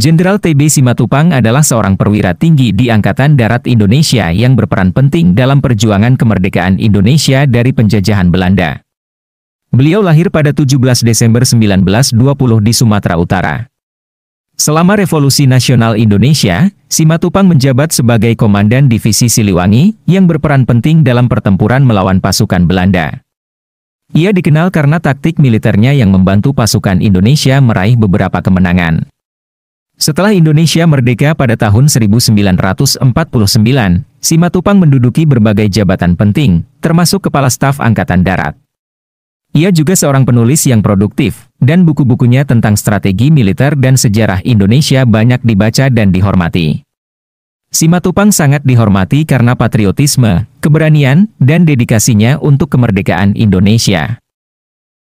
Jenderal TB Simatupang adalah seorang perwira tinggi di Angkatan Darat Indonesia yang berperan penting dalam perjuangan kemerdekaan Indonesia dari penjajahan Belanda. Beliau lahir pada 17 Desember 1920 di Sumatera Utara. Selama Revolusi Nasional Indonesia, Simatupang menjabat sebagai Komandan Divisi Siliwangi yang berperan penting dalam pertempuran melawan pasukan Belanda. Ia dikenal karena taktik militernya yang membantu pasukan Indonesia meraih beberapa kemenangan. Setelah Indonesia merdeka pada tahun 1949, Simatupang menduduki berbagai jabatan penting, termasuk Kepala Staf Angkatan Darat. Ia juga seorang penulis yang produktif, dan buku-bukunya tentang strategi militer dan sejarah Indonesia banyak dibaca dan dihormati. Simatupang sangat dihormati karena patriotisme, keberanian, dan dedikasinya untuk kemerdekaan Indonesia.